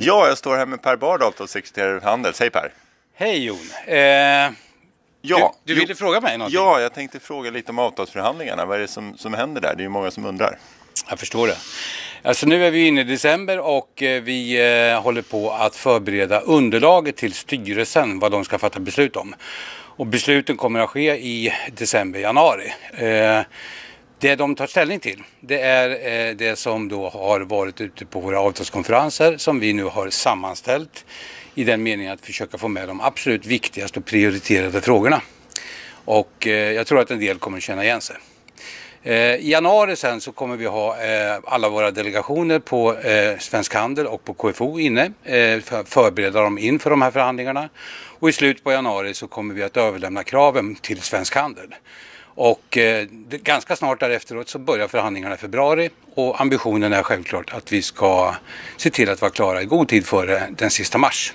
Ja, jag står här med Per Bard, avtalssekreterare för Handels. Hej Per! Hej Jon! Eh, ja, du, du ville fråga mig någonting? Ja, jag tänkte fråga lite om avtalsförhandlingarna. Vad är det som, som händer där? Det är ju många som undrar. Jag förstår det. Alltså nu är vi inne i december och eh, vi eh, håller på att förbereda underlaget till styrelsen vad de ska fatta beslut om. Och besluten kommer att ske i december, januari. Eh, det de tar ställning till det är eh, det som då har varit ute på våra avtalskonferenser som vi nu har sammanställt i den meningen att försöka få med de absolut viktigaste och prioriterade frågorna. Och eh, jag tror att en del kommer känna igen sig. Eh, I januari sen så kommer vi ha alla våra delegationer på Svensk Handel och på KFO inne. för att Förbereda dem inför de här förhandlingarna. Och i slutet på januari så kommer vi att överlämna kraven till Svensk Handel. Och eh, ganska snart därefter så börjar förhandlingarna i februari och ambitionen är självklart att vi ska se till att vara klara i god tid före den sista mars.